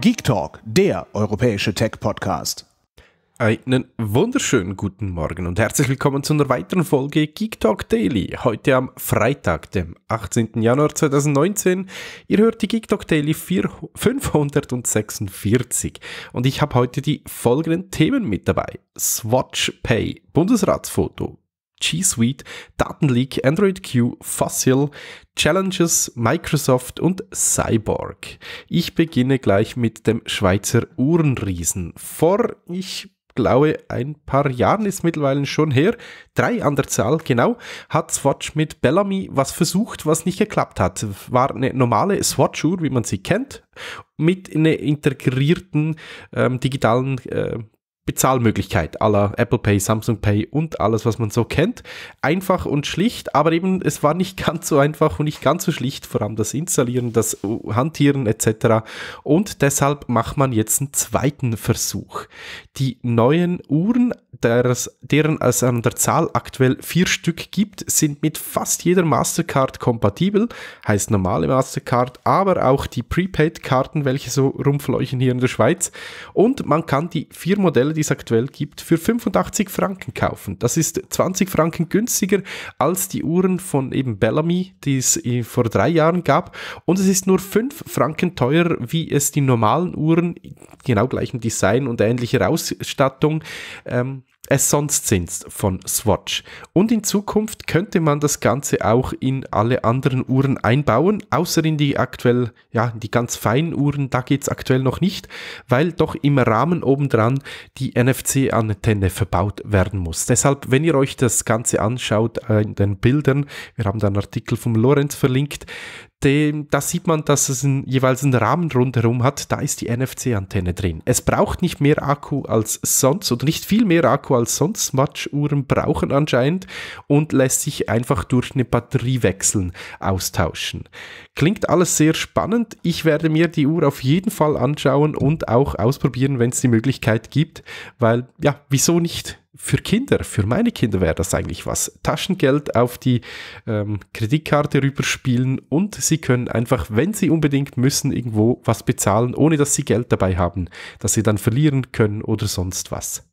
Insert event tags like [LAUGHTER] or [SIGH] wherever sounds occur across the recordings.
Geek Talk, der europäische Tech-Podcast. Einen wunderschönen guten Morgen und herzlich willkommen zu einer weiteren Folge Geek Talk Daily. Heute am Freitag, dem 18. Januar 2019. Ihr hört die Geek Talk Daily 4, 546 und ich habe heute die folgenden Themen mit dabei. Swatch Pay, Bundesratsfoto, G Suite, Datenleak, Android Q, Fossil, Challenges, Microsoft und Cyborg. Ich beginne gleich mit dem Schweizer Uhrenriesen. Vor, ich glaube, ein paar Jahren ist mittlerweile schon her, drei an der Zahl, genau, hat Swatch mit Bellamy was versucht, was nicht geklappt hat. War eine normale Swatch-Uhr, wie man sie kennt, mit einer integrierten ähm, digitalen äh, Bezahlmöglichkeit aller Apple Pay, Samsung Pay und alles, was man so kennt. Einfach und schlicht, aber eben es war nicht [LAUGHS] ganz so einfach und nicht ganz so schlicht, vor allem das Installieren, das Hantieren etc. Und deshalb macht man jetzt einen zweiten Versuch. Die neuen Uhren, deres, deren es an der Zahl aktuell vier Stück gibt, sind mit fast jeder Mastercard kompatibel, heißt normale Mastercard, aber auch die Prepaid-Karten, welche so rumfleuchen hier in der Schweiz. Und man kann die vier Modelle die es aktuell gibt, für 85 Franken kaufen. Das ist 20 Franken günstiger als die Uhren von eben Bellamy, die es äh, vor drei Jahren gab. Und es ist nur 5 Franken teurer, wie es die normalen Uhren, genau gleichem Design und ähnlicher Ausstattung, ähm, es sonst sind von Swatch. Und in Zukunft könnte man das Ganze auch in alle anderen Uhren einbauen, außer in die aktuell, ja, in die ganz feinen Uhren, da geht es aktuell noch nicht, weil doch im Rahmen obendran die NFC-Antenne verbaut werden muss. Deshalb, wenn ihr euch das Ganze anschaut äh, in den Bildern, wir haben da einen Artikel vom Lorenz verlinkt, dem, da sieht man, dass es ein, jeweils einen Rahmen rundherum hat, da ist die NFC-Antenne drin. Es braucht nicht mehr Akku als sonst oder nicht viel mehr Akku als sonst smartwatch brauchen anscheinend und lässt sich einfach durch eine Batterie wechseln, austauschen. Klingt alles sehr spannend. Ich werde mir die Uhr auf jeden Fall anschauen und auch ausprobieren, wenn es die Möglichkeit gibt, weil ja, wieso nicht? für Kinder, für meine Kinder wäre das eigentlich was. Taschengeld auf die ähm, Kreditkarte rüberspielen und sie können einfach, wenn sie unbedingt müssen, irgendwo was bezahlen, ohne dass sie Geld dabei haben, dass sie dann verlieren können oder sonst was.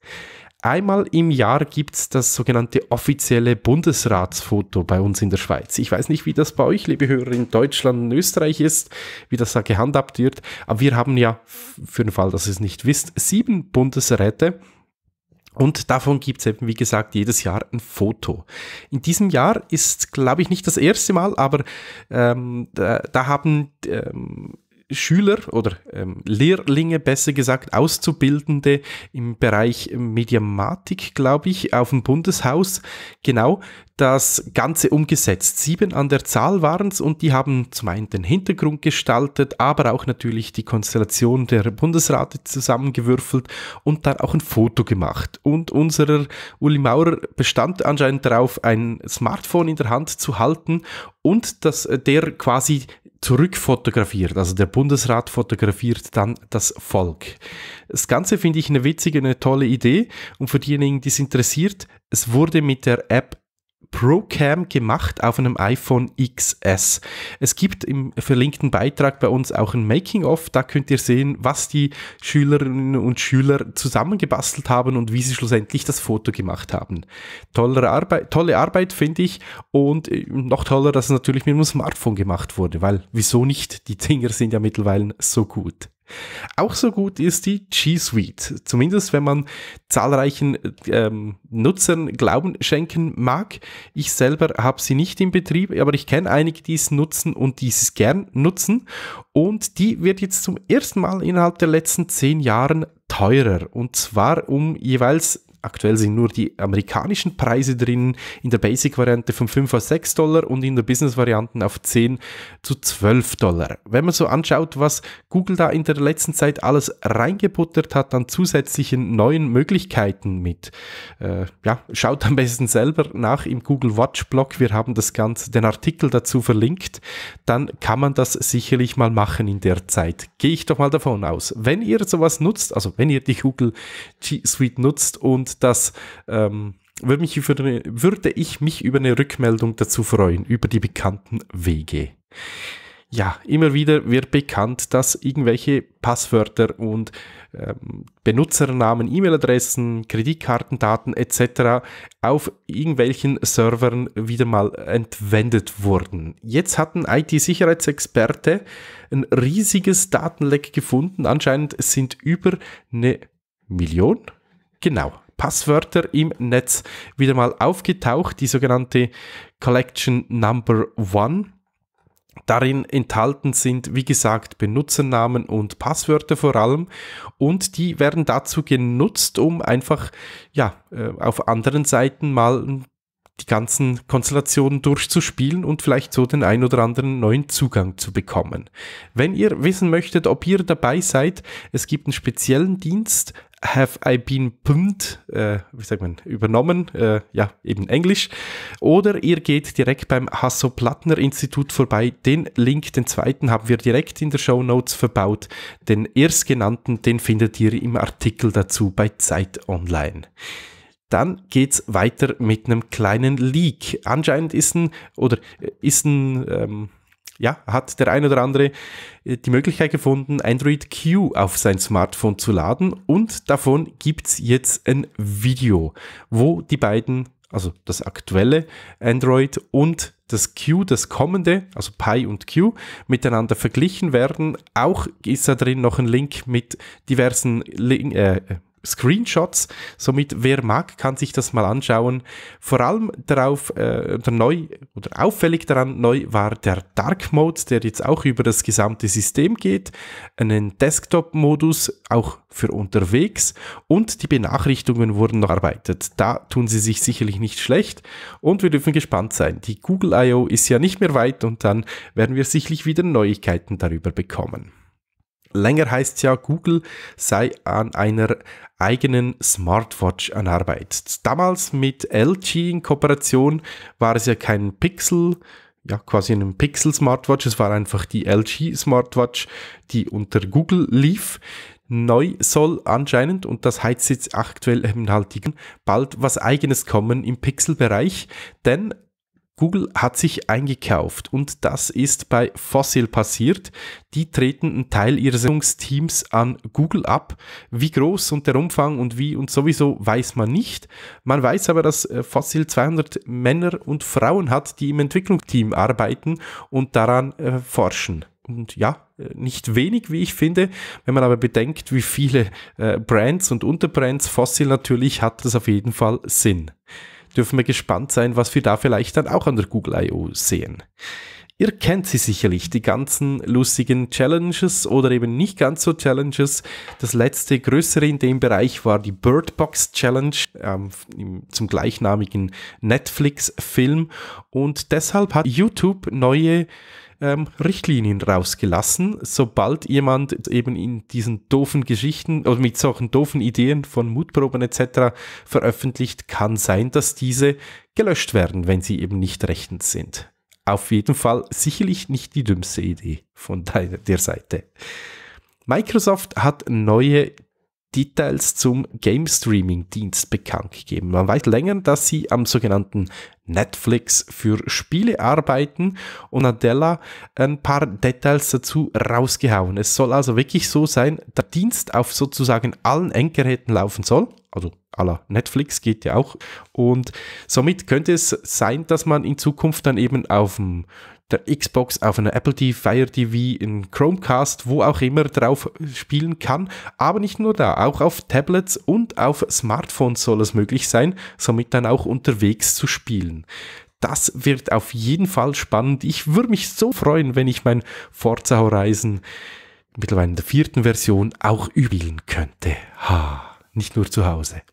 Einmal im Jahr gibt es das sogenannte offizielle Bundesratsfoto bei uns in der Schweiz. Ich weiß nicht, wie das bei euch, liebe Hörer, in Deutschland und Österreich ist, wie das da gehandhabt wird, aber wir haben ja, für den Fall, dass ihr es nicht wisst, sieben Bundesräte und davon gibt es eben, wie gesagt, jedes Jahr ein Foto. In diesem Jahr ist, glaube ich, nicht das erste Mal, aber ähm, da, da, haben ähm, Schüler oder ähm, Lehrlinge, besser gesagt, Auszubildende im Bereich Mediamatik, glaube ich, auf dem Bundeshaus, genau, das Ganze umgesetzt. Sieben an der Zahl waren es und die haben zum einen den Hintergrund gestaltet, aber auch natürlich die Konstellation der Bundesrate zusammengewürfelt und dann auch ein Foto gemacht. Und unserer Uli Maurer bestand anscheinend darauf, ein Smartphone in der Hand zu halten und dass äh, der quasi zurückfotografiert. Also der Bundesrat fotografiert dann das Volk. Das Ganze finde ich eine witzige, eine tolle Idee und für diejenigen, die es interessiert, es wurde mit der App Procam gemacht auf einem iPhone XS. Es gibt im verlinkten Beitrag bei uns auch ein Making-of. Da könnt ihr sehen, was die Schülerinnen und Schüler zusammengebastelt haben und wie sie schlussendlich das Foto gemacht haben. Tolle Arbeit, tolle Arbeit finde ich. Und äh, noch toller, dass es natürlich mit einem Smartphone gemacht wurde, weil wieso nicht? Die Dinger sind ja mittlerweile so gut. Auch so gut ist die G Suite, zumindest wenn man zahlreichen ähm, Nutzern Glauben schenken mag. Ich selber habe sie nicht im Betrieb, aber ich kenne einige, die es nutzen und die es gern nutzen. Und die wird jetzt zum ersten Mal innerhalb der letzten zehn Jahren teurer. Und zwar um jeweils aktuell sind nur die amerikanischen Preise drin, in der Basic-Variante von 5 auf 6 Dollar und in der Business-Variante auf 10 zu 12 Dollar. Wenn man so anschaut, was Google da in der letzten Zeit alles reingebuttert hat an zusätzlichen neuen Möglichkeiten mit, äh, ja, schaut am besten selber nach im Google Watch Blog. Wir haben das Ganze, den Artikel dazu verlinkt. Dann kann man das sicherlich mal machen in der Zeit. Gehe ich doch mal davon aus. Wenn ihr sowas nutzt, also wenn ihr die Google G Suite nutzt und das ähm, würde, mich über, würde ich mich über eine Rückmeldung dazu freuen, über die bekannten Wege. Ja, immer wieder wird bekannt, dass irgendwelche Passwörter und ähm, Benutzernamen, E-Mail-Adressen, Kreditkartendaten etc. auf irgendwelchen Servern wieder mal entwendet wurden. Jetzt hat ein IT-Sicherheitsexperte ein riesiges Datenleck gefunden. Anscheinend sind über eine Million, genau, Passwörter im Netz wieder mal aufgetaucht, die sogenannte Collection Number One. Darin enthalten sind, wie gesagt, Benutzernamen und Passwörter vor allem. Und die werden dazu genutzt, um einfach ja, äh, auf anderen Seiten mal ein die ganzen Konstellationen durchzuspielen und vielleicht so den ein oder anderen neuen Zugang zu bekommen. Wenn ihr wissen möchtet, ob ihr dabei seid, es gibt einen speziellen Dienst, Have I Been Pummed, äh, wie sagt man, übernommen, äh, ja, eben Englisch. Oder ihr geht direkt beim Hasso-Plattner-Institut vorbei. Den Link, den zweiten, haben wir direkt in der Show Notes verbaut. Den erstgenannten, den findet ihr im Artikel dazu bei Zeit Online. Dann geht's weiter mit einem kleinen Leak. Anscheinend ist ein, oder äh, ist ein, ähm, ja, hat der ein oder andere äh, die Möglichkeit gefunden, Android Q auf sein Smartphone zu laden und davon gibt's jetzt ein Video, wo die beiden, also das aktuelle Android und das Q, das kommende, also Pi und Q, miteinander verglichen werden. Auch ist da drin noch ein Link mit diversen Link, äh, äh Screenshots. Somit, wer mag, kann sich das mal anschauen. Vor allem darauf, äh, der neu oder auffällig daran neu war der Dark Mode, der jetzt auch über das gesamte System geht, einen Desktop-Modus auch für unterwegs und die Benachrichtigungen wurden noch erarbeitet. Da tun sie sich sicherlich nicht schlecht und wir dürfen gespannt sein. Die Google I.O. ist ja nicht mehr weit und dann werden wir sicherlich wieder Neuigkeiten darüber bekommen länger heißt es ja, Google sei an einer eigenen Smartwatch an Arbeit. Damals mit LG in Kooperation war es ja kein Pixel, ja, quasi ein Pixel-Smartwatch. Es war einfach die LG-Smartwatch, die unter Google lief. Neu soll anscheinend, und das heißt jetzt aktuell eben halt, bald was eigenes kommen im Pixel-Bereich, denn Google hat sich eingekauft und das ist bei Fossil passiert. Die treten einen Teil ihres Teams an Google ab. Wie groß und der Umfang und wie und sowieso weiß man nicht. Man weiß aber, dass äh, Fossil 200 Männer und Frauen hat, die im Entwicklungsteam arbeiten und daran äh, forschen und ja, äh, nicht wenig, wie ich finde. Wenn man aber bedenkt, wie viele äh, Brands und Unterbrands Fossil natürlich, hat das auf jeden Fall Sinn dürfen wir gespannt sein, was wir da vielleicht dann auch an der Google I.O. sehen. Ihr kennt sie sicherlich, die ganzen lustigen Challenges oder eben nicht ganz so Challenges. Das letzte größere in dem Bereich war die Bird Box Challenge ähm, zum gleichnamigen Netflix-Film. Und deshalb hat YouTube neue ähm, Richtlinien rausgelassen. Sobald jemand eben in diesen doofen Geschichten oder mit solchen doofen Ideen von Mutproben etc. veröffentlicht, kann sein, dass diese gelöscht werden, wenn sie eben nicht rechtens sind auf jeden Fall sicherlich nicht die dümmste Idee von deiner, der Seite. Microsoft hat neue Details zum Game Streaming Dienst bekannt gegeben. Man weiß länger, dass sie am sogenannten Netflix für Spiele arbeiten und Adela ein paar Details dazu rausgehauen. Es soll also wirklich so sein, der Dienst auf sozusagen allen Endgeräten laufen soll. Also aller Netflix geht ja auch. Und somit könnte es sein, dass man in Zukunft dann eben auf dem der Xbox, auf einer Apple TV, Fire TV, in Chromecast, wo auch immer drauf spielen kann. Aber nicht nur da, auch auf Tablets und auf Smartphones soll es möglich sein, somit dann auch unterwegs zu spielen. Das wird auf jeden Fall spannend. Ich würde mich so freuen, wenn ich mein Forza Horizon mittlerweile in der vierten Version auch übeln könnte. Ha, nicht nur zu Hause.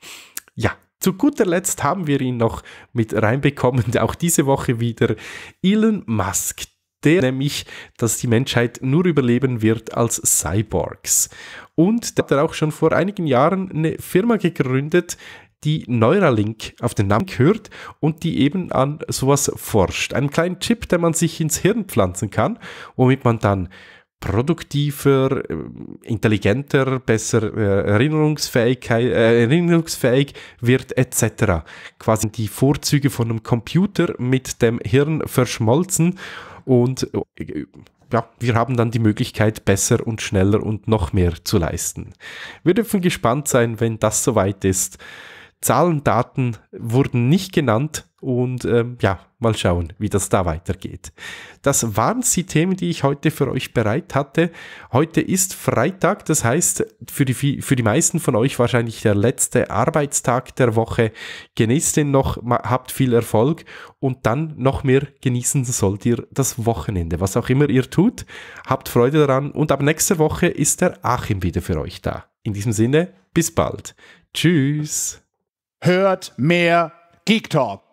Ja, zu guter Letzt haben wir ihn noch mit reinbekommen, auch diese Woche wieder Elon Musk, der nämlich, dass die Menschheit nur überleben wird als Cyborgs. Und der hat auch schon vor einigen Jahren eine Firma gegründet, die Neuralink auf den Namen hört und die eben an sowas forscht. Einen kleinen Chip, den man sich ins Hirn pflanzen kann, womit man dann produktiver, äh, intelligenter, besser äh, erinnerungsfähig, äh, erinnerungsfähig wird etc. Quasi die Vorzüge von einem Computer mit dem Hirn verschmolzen und ja, wir haben dann die Möglichkeit, besser und schneller und noch mehr zu leisten. Wir dürfen gespannt sein, wenn das soweit ist. Zahlendaten wurden nicht genannt. Und ähm, ja, mal schauen, wie das da weitergeht. Das waren die Themen, die ich heute für euch bereit hatte. Heute ist Freitag, das heißt für die, für die meisten von euch wahrscheinlich der letzte Arbeitstag der Woche. Genießt den noch, habt viel Erfolg und dann noch mehr genießen sollt ihr das Wochenende. Was auch immer ihr tut, habt Freude daran und ab nächster Woche ist der Achim wieder für euch da. In diesem Sinne, bis bald. Tschüss. Hört mehr Geek Talk.